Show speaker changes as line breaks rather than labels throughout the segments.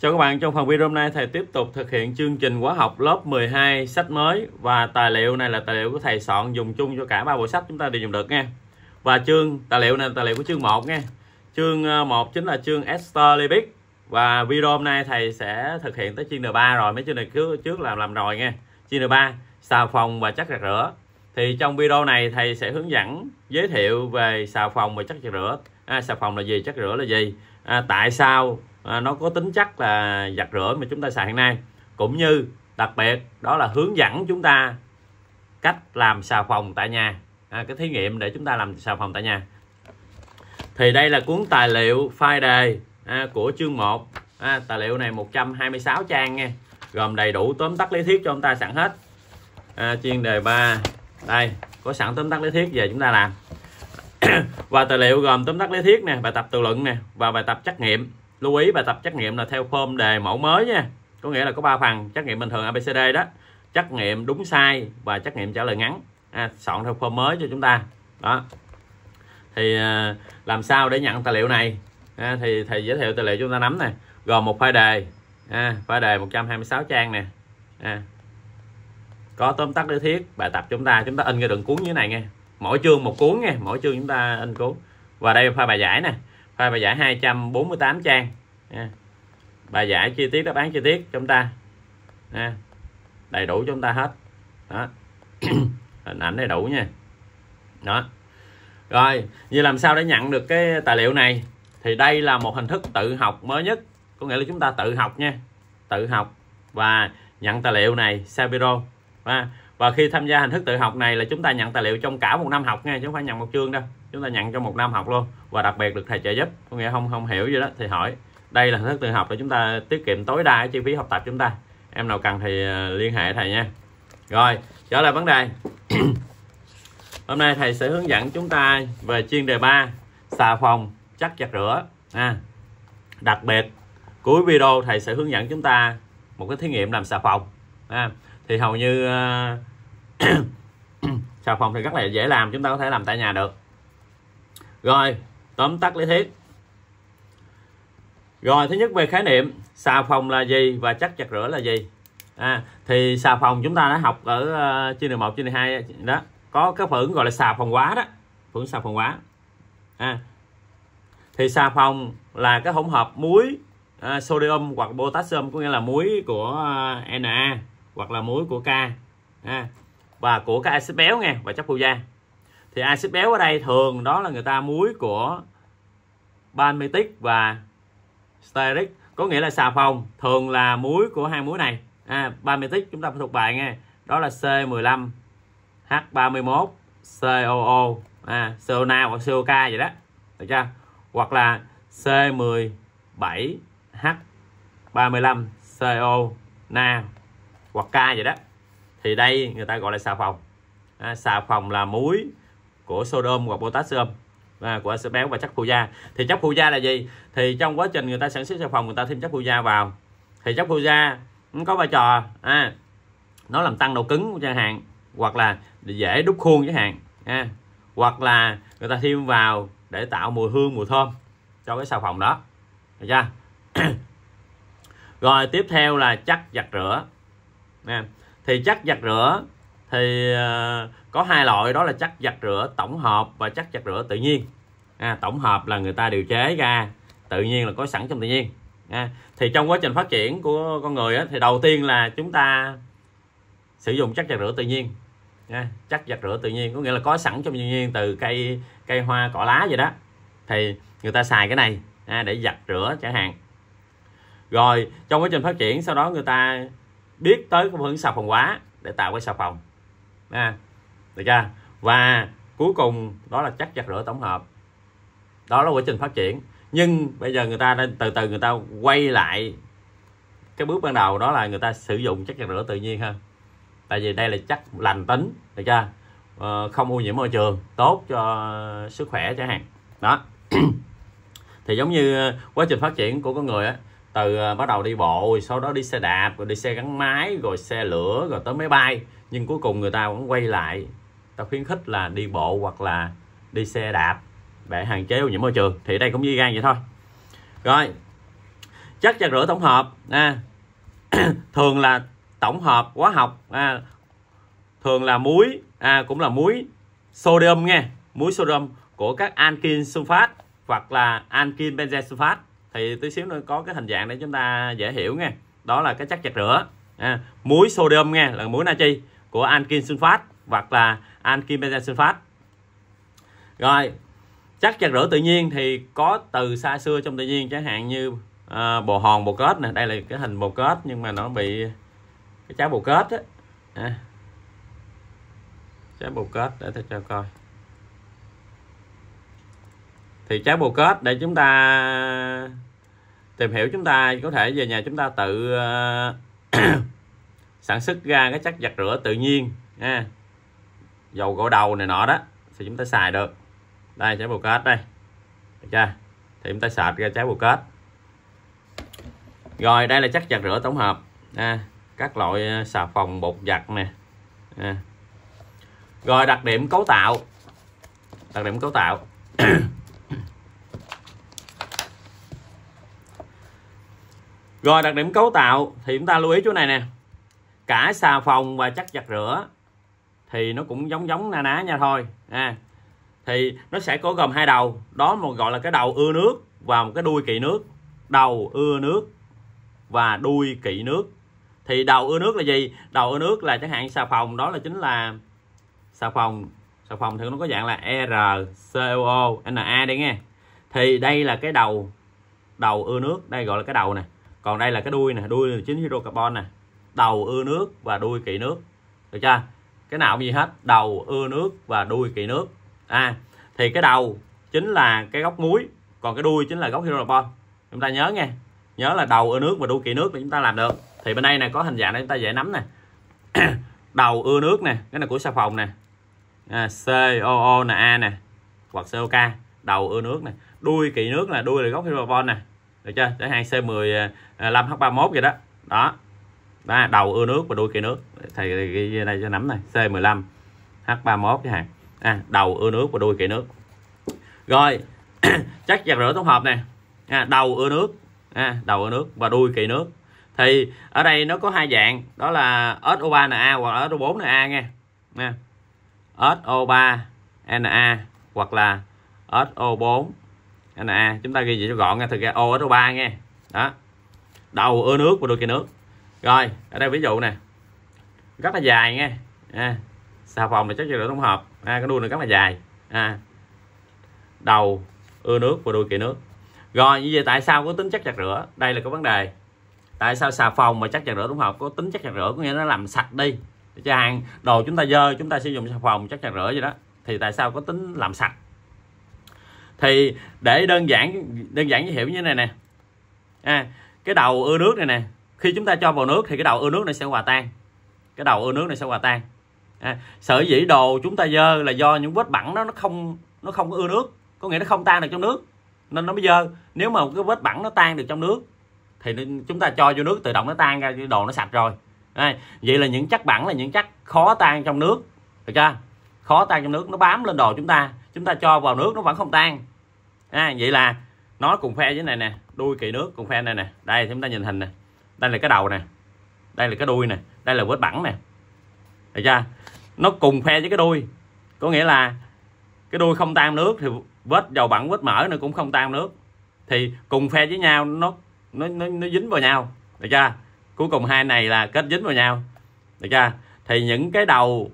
Chào các bạn, trong phần video hôm nay thầy tiếp tục thực hiện chương trình khóa học lớp 12 sách mới và tài liệu này là tài liệu của thầy soạn dùng chung cho cả ba bộ sách chúng ta đều dùng được nha. Và chương tài liệu này là tài liệu của chương 1 nha. Chương 1 ờ, chính là chương Esther Libik và video hôm nay thầy sẽ thực hiện tới chương N3 rồi, mấy chương này trước trước làm làm rồi nha. Chương N3 xà phòng và chắc giặt rửa. Thì trong video này thầy sẽ hướng dẫn giới thiệu về xà phòng và chắc giặt rửa. À, xà phòng là gì, chắc rửa là gì à, tại sao à, nó có tính chất là giặt rửa mà chúng ta xài hiện nay cũng như đặc biệt đó là hướng dẫn chúng ta cách làm xà phòng tại nhà à, cái thí nghiệm để chúng ta làm xà phòng tại nhà thì đây là cuốn tài liệu file đề à, của chương 1 à, tài liệu này 126 trang nha gồm đầy đủ tóm tắt lý thuyết cho chúng ta sẵn hết à, chuyên đề 3 đây có sẵn tóm tắt lý thuyết về chúng ta làm và tài liệu gồm tóm tắt lý thuyết nè bài tập tự luận nè và bài tập trắc nghiệm lưu ý bài tập trắc nghiệm là theo form đề mẫu mới nha có nghĩa là có 3 phần trắc nghiệm bình thường ABCD đó trắc nghiệm đúng sai và trắc nghiệm trả lời ngắn à, soạn theo form mới cho chúng ta đó thì à, làm sao để nhận tài liệu này à, thì thầy giới thiệu tài liệu chúng ta nắm nè gồm một file đề à, file đề 126 trang nè à, có tóm tắt lý thuyết bài tập chúng ta chúng ta in cái đường cuốn như thế này nghe mỗi chương một cuốn nha mỗi chương chúng ta in cuốn và đây là pha bài giải nè pha bài giải 248 trang nha. bài giải chi tiết đáp án chi tiết chúng ta nha. đầy đủ chúng ta hết đó hình ảnh đầy đủ nha đó rồi như làm sao để nhận được cái tài liệu này thì đây là một hình thức tự học mới nhất có nghĩa là chúng ta tự học nha tự học và nhận tài liệu này sao video và khi tham gia hình thức tự học này là chúng ta nhận tài liệu trong cả một năm học nghe chứ không phải nhận một chương đâu chúng ta nhận trong một năm học luôn và đặc biệt được thầy trợ giúp có nghĩa không không hiểu gì đó thì hỏi đây là hình thức tự học để chúng ta tiết kiệm tối đa chi phí học tập chúng ta em nào cần thì ờ, liên hệ thầy nha rồi trở lại vấn đề hôm nay thầy sẽ hướng dẫn chúng ta về chuyên đề 3 xà phòng chắc giặt rửa à, đặc biệt cuối video thầy sẽ hướng dẫn chúng ta một cái thí nghiệm làm xà phòng à, thì hầu như ờ, xà phòng thì rất là dễ làm chúng ta có thể làm tại nhà được rồi tóm tắt lý thuyết rồi thứ nhất về khái niệm xà phòng là gì và chất giặt rửa là gì à, thì xà phòng chúng ta đã học ở uh, chương trình một chương trình hai đó có cái phưởng gọi là xà phòng quá đó phưởng xà phòng quá à, thì xà phòng là cái hỗn hợp muối uh, sodium hoặc potassium có nghĩa là muối của uh, ờ, Na hoặc là muối của ca ha. và của các axit béo nghe và chất phụ da thì axit béo ở đây thường đó là người ta muối của palmitic và stearic có nghĩa là xà phòng thường là muối của hai muối này à, palmitic chúng ta phải thuộc bài nghe đó là C15 H31 COO à, CO hoặc COK vậy đó được chưa hoặc là C17 H35 CO na hoặc ca vậy đó thì đây người ta gọi là xà phòng à, xà phòng là muối của sodium hoặc potassium à, của sữa béo và chất phụ gia thì chất phụ gia là gì thì trong quá trình người ta sản xuất xà phòng người ta thêm chất phụ gia vào thì chất phụ gia cũng có vai trò à, nó làm tăng độ cứng của chẳng hạn hoặc là dễ đúc khuôn chẳng hạn à, hoặc là người ta thêm vào để tạo mùi hương mùi thơm cho cái xà phòng đó được chưa rồi tiếp theo là chất giặt rửa nè thì chất giặt rửa thì ờ, có hai loại đó là chất giặt rửa tổng hợp và chất giặt rửa tự nhiên à, tổng hợp là người ta điều chế ra tự nhiên là có sẵn trong tự nhiên à, thì trong quá trình phát triển của con người á, thì đầu tiên là chúng ta sử dụng chất giặt rửa tự nhiên à, chất giặt rửa tự nhiên có nghĩa là có sẵn trong tự nhiên từ cây cây hoa cỏ lá gì đó thì người ta xài cái này à, để giặt rửa chẳng hạn rồi trong quá trình phát triển sau đó người ta biết tới cái hướng xà phòng hóa để tạo cái xà phòng nha, được chưa và cuối cùng đó là chất giặt rửa tổng hợp đó là quá trình phát triển nhưng bây giờ người ta nên từ từ người ta quay lại cái bước ban đầu đó là người ta sử dụng chất giặt rửa tự nhiên ha, tại vì đây là chất lành tính được chưa ờ, không ô nhiễm môi trường tốt cho sức khỏe chẳng hạn đó thì giống như quá trình phát triển của con người á từ ờ, bắt đầu đi bộ sau đó đi xe đạp rồi đi xe gắn máy rồi xe lửa rồi tới máy bay nhưng cuối cùng người ta vẫn quay lại ta khuyến khích là đi bộ hoặc là đi xe đạp để hạn chế ô nhiễm môi trường thì đây cũng như gan vậy thôi rồi chất giặt rửa tổng hợp à, thường là tổng hợp hóa học à, thường là muối à, cũng là muối sodium nghe muối sodium của các ankin sulfat hoặc là ankin benzoate sulfat thì tí xíu nữa có cái hình dạng để chúng ta dễ hiểu nha đó là cái chất giặt rửa à, muối sodium nghe là muối natri của ankin sunfat hoặc là ankin sunfat rồi chất giặt rửa tự nhiên thì có từ xa xưa trong tự nhiên chẳng hạn như à, bồ hòn bồ kết nè đây là cái hình bồ kết nhưng mà nó bị cái trái bồ kết á à, trái bồ kết để tôi cho coi thì trái bồ kết để chúng ta tìm hiểu chúng ta có thể về nhà chúng ta tự ờ, sản xuất ra cái chất giặt rửa tự nhiên nha dầu gội đầu này nọ đó thì chúng ta xài được đây trái bồ kết đây được chưa thì chúng ta sệt ra trái bồ kết rồi đây là chất giặt rửa tổng hợp à, các loại ờ, xà phòng bột giặt nè rồi đặc điểm cấu tạo đặc điểm cấu tạo rồi đặc điểm cấu tạo thì chúng ta lưu ý chỗ này nè cả xà phòng và chất giặt rửa thì nó cũng giống giống na ná nha thôi à, thì nó sẽ có gồm hai đầu đó một gọi là cái đầu ưa nước và một cái đuôi kỵ nước đầu ưa nước và đuôi kỵ nước thì đầu ưa nước là gì đầu ưa nước là chẳng hạn xà phòng đó là chính là xà phòng xà phòng thì nó có dạng là rcoona NA đây nghe thì đây là cái đầu đầu ưa nước đây gọi là cái đầu này còn đây là cái đuôi nè đuôi là chính hydrocarbon carbon nè đầu ưa nước và đuôi kỵ nước được chưa cái nào cũng gì hết đầu ưa nước và đuôi kỵ nước à thì cái đầu chính là cái góc muối còn cái đuôi chính là góc hydrocarbon. chúng ta nhớ nghe, nhớ là đầu ưa nước và đuôi kỵ nước là chúng ta làm được thì bên đây này có hình dạng để chúng ta dễ nắm nè đầu ưa nước nè cái này của xà phòng nè à, COO nè A nè hoặc COK đầu ưa nước nè đuôi kỵ nước là đuôi là góc hydrocarbon nè được chưa để hai c 15 à, à, h 31 vậy đó đó đó, đầu ưa nước và đuôi kia nước thầy ghi đây cho nắm này c 15 h 31 cái hàng à, đầu ưa nước và đuôi kia nước rồi chắc giặt rửa tổng hợp nè à, đầu ưa nước à, đầu ưa nước và đuôi kỳ nước thì ở đây nó có hai dạng đó là SO3Na hoặc là SO4Na nghe nha SO3Na hoặc là SO4 nè chúng ta ghi vậy cho gọn nha thực ra ô ở số ba nghe đó đầu ưa nước và đôi kia nước rồi ở đây ví dụ nè rất là dài nghe à, xà phòng này chắc chưa được tổng hợp à, cái đuôi này rất là dài à, đầu ưa nước và đuôi kia nước rồi như vậy tại sao có tính chất giặt rửa đây là có vấn đề tại sao xà phòng mà chắc giặt rửa tổng hợp có tính chất giặt rửa có nghĩa nó làm sạch đi cho hàng đồ chúng ta dơ chúng ta sử dụng xà phòng chắc giặt rửa gì đó thì tại sao có tính làm sạch thì để đơn giản đơn giản giới thiệu như thế này nè à, cái đầu ưa nước này nè khi chúng ta cho vào nước thì cái đầu ưa nước này sẽ hòa tan cái đầu ưa nước này sẽ hòa tan à, sở dĩ đồ chúng ta dơ là do những vết bẩn đó nó không nó không có ưa nước có nghĩa nó không tan được trong nước nên nó mới dơ nếu mà cái vết bẩn nó tan được trong nước thì chúng ta cho vô nước tự động nó tan ra đồ nó sạch rồi à, vậy là những chất bẩn là những chất khó tan trong nước được chưa khó tan trong nước nó bám lên đồ chúng ta chúng ta cho vào nước nó vẫn không tan à, vậy là nó cùng phe với này nè đuôi kỳ nước cùng phe này nè đây chúng ta nhìn hình nè đây là cái đầu nè đây là cái đuôi nè đây là vết bẩn nè được chưa nó cùng phe với cái đuôi có nghĩa là cái đuôi không tan nước thì vết dầu bẩn vết mỡ nó cũng không tan nước thì cùng phe với nhau nó nó nó, nó dính vào nhau được chưa cuối cùng hai này là kết dính vào nhau được chưa thì những cái đầu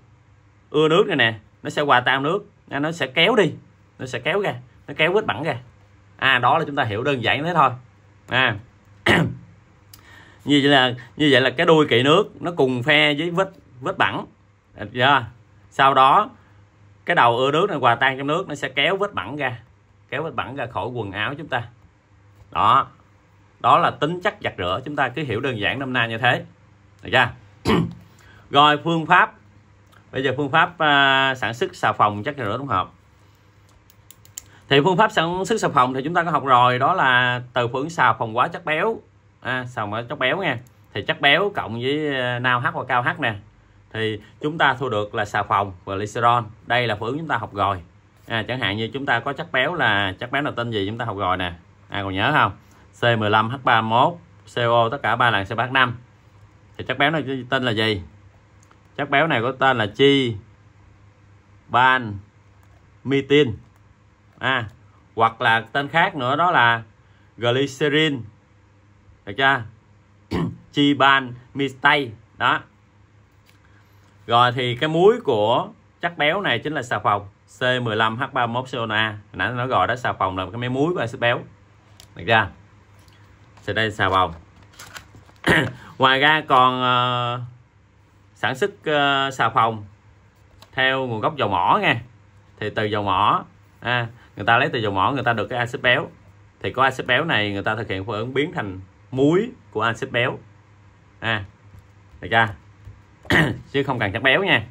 ưa nước này nè nó sẽ hòa tan nước à, nó sẽ kéo đi nó sẽ kéo ra nó kéo vết bẩn ra à đó là chúng ta hiểu đơn giản thế thôi à như vậy là như vậy là cái đuôi kỵ nước nó cùng phe với vết vết bẩn yeah. sau đó cái đầu ưa nước này hòa tan trong nước nó sẽ kéo vết bẩn ra kéo vết bẩn ra khỏi quần áo chúng ta đó đó là tính chất giặt rửa chúng ta cứ hiểu đơn giản năm nay như thế được chưa rồi phương pháp bây giờ phương pháp à, sản xuất xà phòng chất là rửa tổng hợp thì phương pháp sản xuất xà phòng thì chúng ta có học rồi đó là từ phương xà phòng quá chất béo à, xà phòng chất béo nha thì chất béo cộng với à, nao h và cao h nè thì chúng ta thu được là xà phòng và glycerol đây là phương chúng ta học rồi à, chẳng hạn như chúng ta có chất béo là chất béo là tên gì chúng ta học rồi nè ai à, còn nhớ không C15H31 CO tất cả ba lần C35 thì chất béo này tên là gì chất béo này có tên là chi ban mitin à, hoặc là tên khác nữa đó là glycerin được chưa chi ban mistay đó rồi thì cái muối của chất béo này chính là xà phòng C15H31CO2 nãy nó gọi đó xà phòng là cái máy muối và axit béo được chưa thì đây xà phòng ngoài ra còn uh, sản xuất uh, xà phòng theo nguồn gốc dầu mỏ nha thì từ dầu mỏ à, người ta lấy từ dầu mỏ người ta được cái axit béo thì có axit béo này người ta thực hiện phản ứng biến thành muối của axit béo à được chưa chứ không cần chất béo nha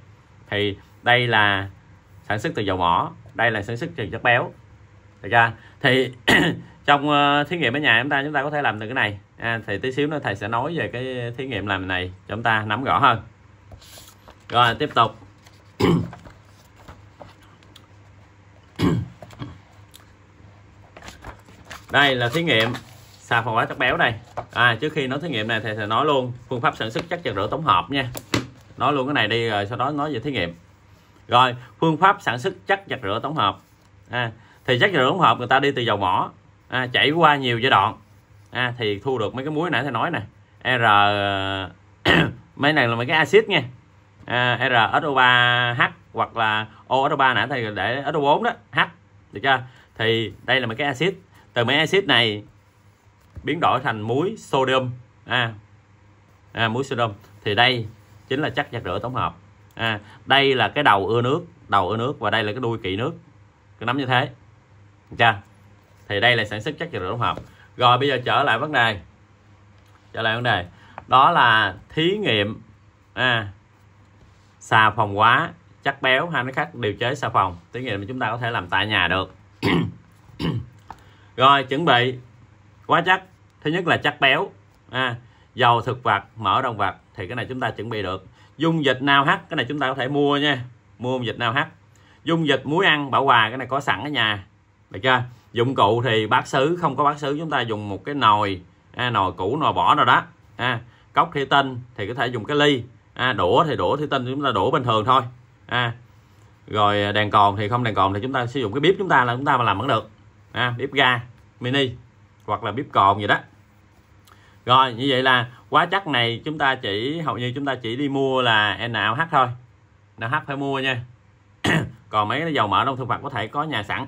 thì đây là sản xuất từ dầu mỏ đây là sản xuất từ chất béo được chưa thì trong uh, thí nghiệm ở nhà chúng ta chúng ta có thể làm được cái này à, thì tí xíu nữa thầy sẽ nói về cái thí nghiệm làm này cho chúng ta nắm rõ hơn rồi tiếp tục đây là thí nghiệm xà phòng hóa chất béo đây. à, trước khi nói thí nghiệm này thầy sẽ nói luôn phương pháp sản xuất chất trật rửa tổng hợp nha nói luôn cái này đi rồi sau đó nói về thí nghiệm rồi phương pháp sản xuất chất giặt rửa tổng hợp à, thì chất giặt rửa tổng hợp người ta đi từ dầu mỏ à, chảy qua nhiều giai đoạn à, thì thu được mấy cái muối nãy thầy nói nè r mấy này là mấy cái axit nha à, RSO3H hoặc là OSO3 nãy thầy để SO4 đó H được chưa thì đây là mấy cái axit từ mấy axit này biến đổi thành muối sodium à, à muối sodium thì đây chính là chất giặt rửa tổng hợp à, đây là cái đầu ưa nước đầu ưa nước và đây là cái đuôi kỵ nước cứ nắm như thế được chưa thì đây là sản xuất chất giặt rửa tổng hợp rồi bây giờ trở lại vấn đề trở lại vấn đề đó là thí nghiệm à, xà phòng quá chắc béo hay nói khác điều chế xà phòng thí nghiệm chúng ta có thể làm tại nhà được rồi chuẩn bị quá chắc thứ nhất là chắc béo à, dầu thực vật mỡ động vật thì cái này chúng ta chuẩn bị được dung dịch nào hắt cái này chúng ta có thể mua nha mua dung dịch nào hắt dung dịch muối ăn bảo hòa cái này có sẵn ở nhà được chưa dụng cụ thì bác sứ không có bác sứ chúng ta dùng một cái nồi à, nồi cũ nồi bỏ rồi đó à, cốc thủy tinh thì có thể dùng cái ly à, đũa thì đổ, thủy tinh chúng ta đổ bình thường thôi à, rồi à, đèn cồn thì không đèn cồn thì chúng ta sử dụng cái bếp chúng ta là chúng ta mà làm vẫn được à, bếp ga mini hoặc là bếp cồn gì đó rồi như vậy là quá chắc này chúng ta chỉ hầu như chúng ta chỉ đi mua là NaOH thôi NaOH phải mua nha còn mấy cái dầu mỡ trong thực vật có thể có nhà sẵn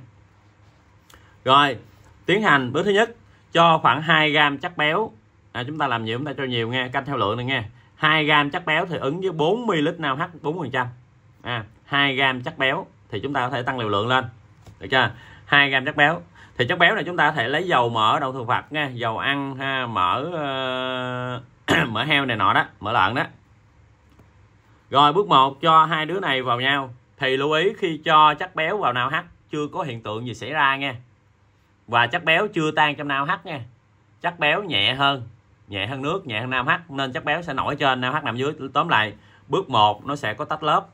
rồi tiến hành bước thứ nhất cho khoảng 2 gram chất béo à, chúng ta làm nhiều chúng ta cho nhiều nghe canh theo lượng này nghe 2 gram chất béo thì ứng với 4 ml NaOH 4% à, 2 gram chất béo thì chúng ta có thể tăng liều lượng lên được chưa 2 gram chất béo thì chất béo này chúng ta có thể lấy dầu mỡ đậu thực vật nha dầu ăn ha, mỡ ờ, mỡ heo này nọ đó mỡ lợn đó rồi bước 1 cho hai đứa này vào nhau thì lưu ý khi cho chất béo vào NaOH chưa có hiện tượng gì xảy ra nha và chất béo chưa tan trong NaOH nha chất béo nhẹ hơn nhẹ hơn nước nhẹ hơn nam h nên chất béo sẽ nổi trên nam h nằm dưới tóm lại bước 1 nó sẽ có tách lớp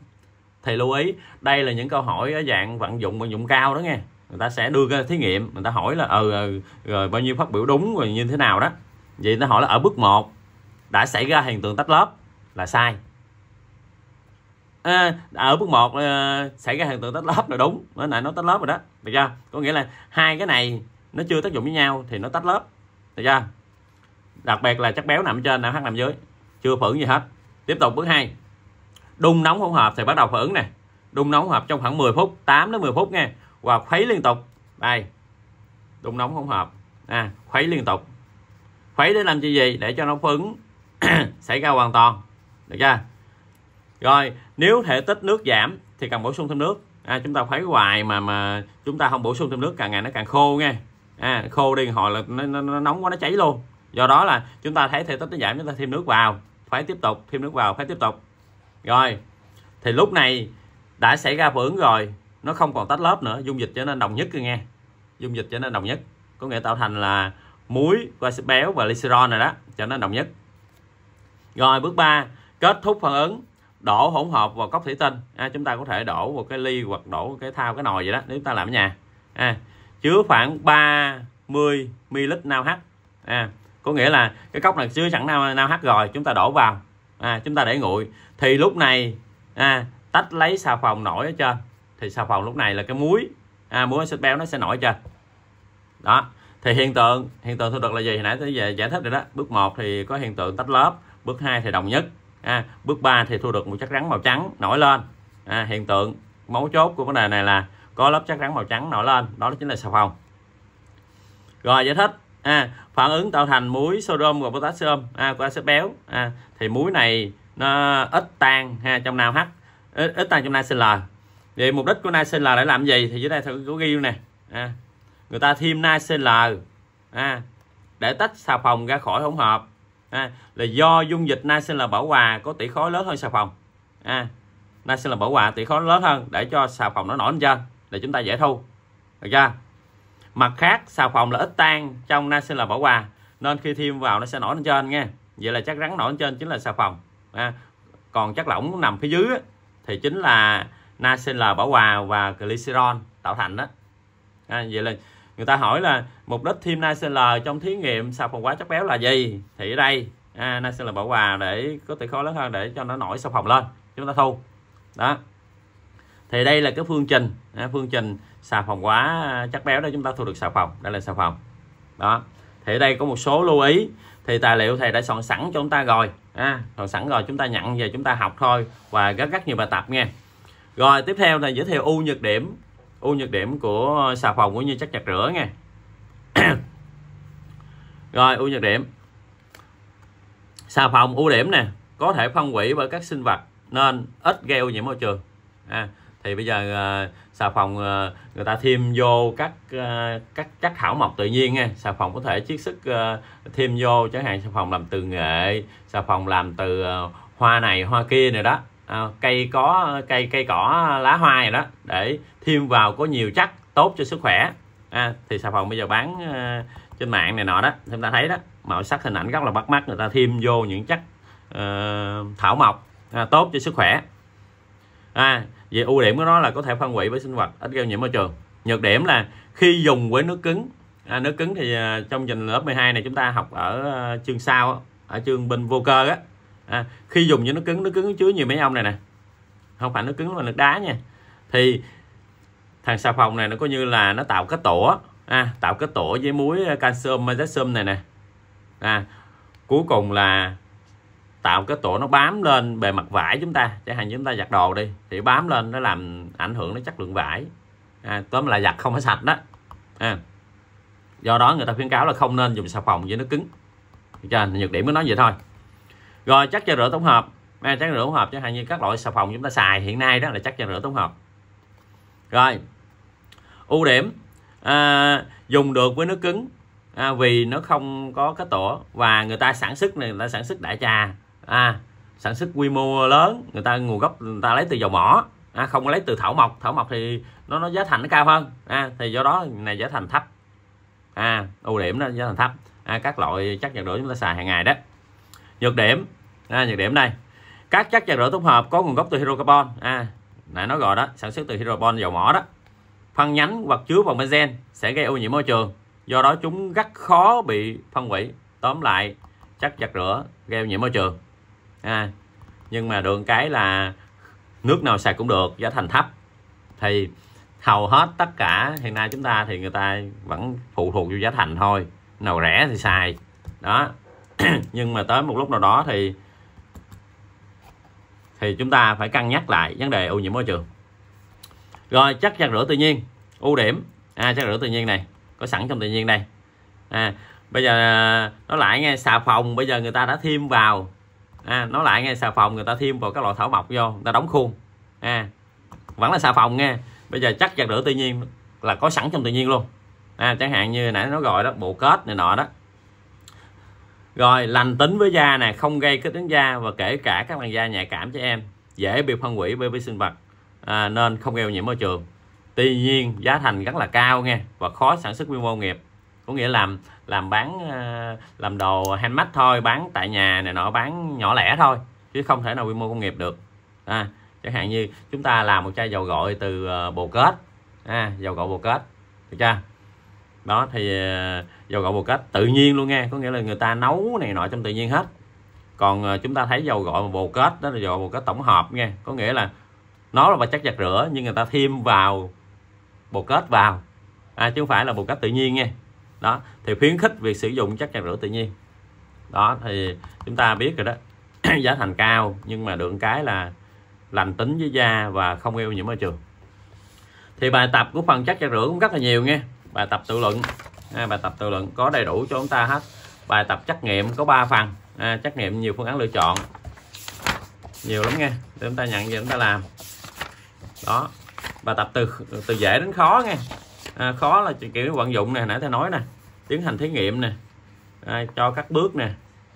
thì lưu ý đây là những câu hỏi ở dạng vận dụng vận dụng cao đó nghe người ta sẽ đưa ra thí nghiệm người ta hỏi là ừ, ừ rồi bao nhiêu phát biểu đúng rồi như thế nào đó vậy nó hỏi là ở bước 1 đã xảy ra hiện tượng tách lớp là sai à, ở bước 1 à, xảy ra hiện tượng tách lớp là đúng nó lại nó tách lớp rồi đó được chưa có nghĩa là hai cái này nó chưa tác dụng với nhau thì nó tách lớp được chưa đặc biệt là chất béo nằm trên nằm nằm dưới chưa phản gì hết tiếp tục bước 2 đun nóng hỗn hợp thì bắt đầu phản ứng nè đun nóng hỗn hợp trong khoảng 10 phút 8 đến 10 phút nghe và khuấy liên tục đây đun nóng hỗn hợp à, khuấy liên tục khuấy để làm chi gì để cho nó phản xảy ra hoàn toàn được chưa rồi nếu thể tích nước giảm thì cần bổ sung thêm nước à, chúng ta khuấy hoài mà mà chúng ta không bổ sung thêm nước càng ngày nó càng khô nghe à, khô đi hồi là nó, nó, nó nóng quá nó cháy luôn do đó là chúng ta thấy thể tích nó giảm chúng ta thêm nước vào phải tiếp tục thêm nước vào phải tiếp tục rồi thì lúc này đã xảy ra phản ứng rồi nó không còn tách lớp nữa dung dịch trở nên đồng nhất rồi nghe dung dịch trở nên đồng nhất có nghĩa tạo thành là muối và béo và glycerol này đó trở nên đồng nhất rồi bước 3 kết thúc phản ứng đổ hỗn hợp vào cốc thủy tinh à, chúng ta có thể đổ vào cái ly hoặc đổ cái thao cái nồi vậy đó nếu chúng ta làm ở nhà à, chứa khoảng 30 ml NaOH à, có nghĩa là cái cốc này chưa sẵn nam nam h rồi chúng ta đổ vào à, chúng ta để nguội thì lúc này à, tách lấy xà phòng nổi ở trên thì xà phòng lúc này là cái muối à, muối axit béo nó sẽ nổi trên đó thì hiện tượng hiện tượng thu được là gì hồi nãy giờ giải thích rồi đó bước 1 thì có hiện tượng tách lớp bước 2 thì đồng nhất à, bước 3 thì thu được một chất rắn màu trắng nổi lên à, hiện tượng mấu chốt của vấn đề này là có lớp chất rắn màu trắng nổi lên đó chính là xà phòng rồi giải thích à, phản ứng tạo thành muối sodium và potassium à, của axit béo à, thì muối này nó ít tan ha, trong nào h ít, ít tan trong NaCl vậy mục đích của NaCl để làm gì thì dưới đây tôi có ghi nè à, người ta thêm NaCl à, để tách xà phòng ra khỏi hỗn hợp à, là do dung dịch NaCl bảo hòa có tỷ khối lớn hơn xà phòng à, NaCl bảo hòa tỷ khối lớn hơn để cho xà phòng nó nổi lên trên để chúng ta dễ thu được chưa mặt khác xà phòng là ít tan trong naxin là bỏ hòa nên khi thêm vào nó sẽ nổi lên trên nha vậy là chắc rắn nổi lên trên chính là xà phòng à, còn chất lỏng nằm phía dưới thì chính là naxin là bỏ hòa và glycerol tạo thành đó à, vậy là người ta hỏi là mục đích thêm NaCl trong thí nghiệm xà phòng hóa chất béo là gì thì ở đây à, là bảo hòa để có thể khó lớn hơn để cho nó nổi xà phòng lên chúng ta thu đó thì đây là cái phương trình à, phương trình xà phòng quá à, chất béo đó chúng ta thu được xà phòng đây là xà phòng đó thì ở đây có một số lưu ý thì tài liệu thầy đã soạn sẵn cho chúng ta rồi à, soạn sẵn rồi chúng ta nhận về chúng ta học thôi và rất rất nhiều bài tập nghe rồi tiếp theo là giới thiệu ưu nhược điểm ưu nhược điểm của xà phòng cũng như chất giặt rửa nghe rồi ưu nhược điểm xà phòng ưu điểm nè có thể phân hủy bởi các sinh vật nên ít gây ô nhiễm môi trường à, thì bây giờ uh, xà phòng uh, người ta thêm vô các uh, các chất thảo mộc tự nhiên nha xà phòng có thể chiết sức uh, thêm vô chẳng hạn xà phòng làm từ nghệ xà phòng làm từ uh, hoa này hoa kia này đó à, cây có cây cây cỏ lá hoa này đó để thêm vào có nhiều chất tốt cho sức khỏe à, thì xà phòng bây giờ bán uh, trên mạng này nọ đó chúng ta thấy đó màu sắc hình ảnh rất là bắt mắt người ta thêm vô những chất uh, thảo mộc à, tốt cho sức khỏe à, về ưu điểm của nó là có thể phân hủy với sinh vật ít gây nhiễm môi trường nhược điểm là khi dùng với nước cứng à, nước cứng thì à, trong trình lớp 12 này chúng ta học ở à, chương sau ở chương bên vô cơ á à, khi dùng với nước cứng nước cứng chứa nhiều mấy ông này nè không phải nước cứng mà nước đá nha thì thằng xà phòng này nó coi như là nó tạo kết tổ à, tạo kết tổ với muối à, calcium magnesium này nè à, cuối cùng là tạo cái tổ nó bám lên bề mặt vải chúng ta chẳng hạn chúng ta giặt đồ đi thì bám lên nó làm ảnh hưởng đến chất lượng vải à, tóm lại giặt không có sạch đó à. do đó người ta khuyến cáo là không nên dùng xà phòng với nó cứng cho nhược điểm mới nói vậy thôi rồi chất cho rửa tổng hợp à, chất rửa tổng hợp chẳng hạn như các loại xà phòng chúng ta xài hiện nay đó là chất cho rửa tổng hợp rồi ưu điểm à, dùng được với nước cứng à, vì nó không có cái tổ và người ta sản xuất này người ta sản xuất đại trà à, sản xuất quy mô lớn người ta nguồn gốc người ta lấy từ dầu mỏ à, không lấy từ thảo mộc thảo mộc thì nó nó giá thành nó cao hơn à, thì do đó này giá thành thấp à, ưu điểm đó giá thành thấp à, các loại chất giặt rửa chúng ta xài hàng ngày đó nhược điểm à, nhược điểm đây các chất giặt rửa tổng hợp có nguồn gốc từ hydrocarbon à nãy nói rồi đó sản xuất từ hydrocarbon dầu mỏ đó phân nhánh hoặc chứa vào benzen sẽ gây ô nhiễm môi trường do đó chúng rất khó bị phân hủy tóm lại chất giặt rửa gây ô nhiễm môi trường à, nhưng mà được cái là nước nào sạch cũng được giá thành thấp thì hầu hết tất cả hiện nay chúng ta thì người ta vẫn phụ thuộc vô giá thành thôi nào rẻ thì xài đó nhưng mà tới một lúc nào đó thì thì chúng ta phải cân nhắc lại vấn đề ô nhiễm môi trường rồi chất giặt rửa tự nhiên ưu điểm à, chất rửa tự nhiên này có sẵn trong tự nhiên đây à, bây giờ nó lại nghe xà phòng bây giờ người ta đã thêm vào à, nó lại ngay xà phòng người ta thêm vào các loại thảo mộc vô người ta đóng khuôn à, vẫn là xà phòng nghe bây giờ chắc giặt rửa tự nhiên là có sẵn trong tự nhiên luôn à, chẳng hạn như nãy nó gọi đó bộ kết này nọ đó rồi lành tính với da nè không gây kích ứng da và kể cả các làn da nhạy cảm cho em dễ bị phân hủy bởi vi sinh vật à, nên không gây ô nhiễm môi trường tuy nhiên giá thành rất là cao nghe và khó sản xuất quy mô nghiệp có nghĩa làm làm bán ờ, làm đồ handmade thôi bán tại nhà này nọ bán nhỏ lẻ thôi chứ không thể nào quy mô công nghiệp được à, chẳng hạn như chúng ta làm một chai dầu gội từ ờ, bồ kết à, dầu gội bồ kết được chưa đó thì ờ, dầu gội bồ kết tự nhiên luôn nghe có nghĩa là người ta nấu này nọ trong tự nhiên hết còn chúng ta thấy dầu gội bồ kết đó là dầu bồ kết tổng hợp nghe có nghĩa là nó là vật chất giặt rửa nhưng người ta thêm vào bồ kết vào à, chứ không phải là bồ kết tự nhiên nghe đó thì khuyến khích việc sử dụng chất chặt rửa tự nhiên đó thì chúng ta biết rồi đó giá thành cao nhưng mà được cái là lành tính với da và không yêu nhiễm môi trường thì bài tập của phần chất chặt rửa cũng rất là nhiều nghe bài tập tự luận à, bài tập tự luận có đầy đủ cho chúng ta hết bài tập trắc nghiệm có 3 phần à, trắc nghiệm nhiều phương án lựa chọn nhiều lắm nghe để chúng ta nhận về chúng ta làm đó bài tập từ từ dễ đến khó nghe à, khó là kiểu vận dụng nè nãy ta nói nè tiến hành thí nghiệm nè à, cho các bước nè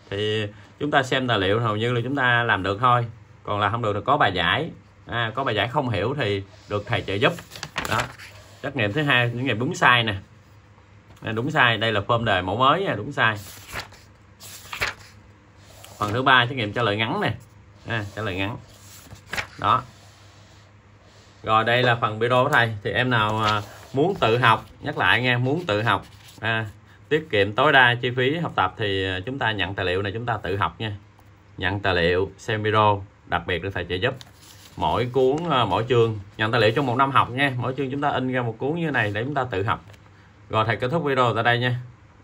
thì chúng ta xem tài liệu hầu như là chúng ta làm được thôi còn là không được được có bài giải à, có bài giải không hiểu thì được thầy trợ giúp đó trắc nghiệm thứ hai những ngày đúng sai nè à, đúng sai đây là form đề mẫu mới nha đúng sai phần thứ ba trắc nghiệm trả lời ngắn nè à, trả lời ngắn đó rồi đây là phần video của thầy thì em nào à, muốn tự học nhắc lại nghe muốn tự học à, tiết kiệm tối đa chi phí học tập thì à, chúng ta nhận tài liệu này chúng ta tự học nha nhận tài liệu xem video đặc biệt để thầy trợ giúp mỗi cuốn à, mỗi chương nhận tài liệu trong một năm học nha mỗi chương chúng ta in ra một cuốn như này để chúng ta tự học rồi thầy kết thúc video tại đây nha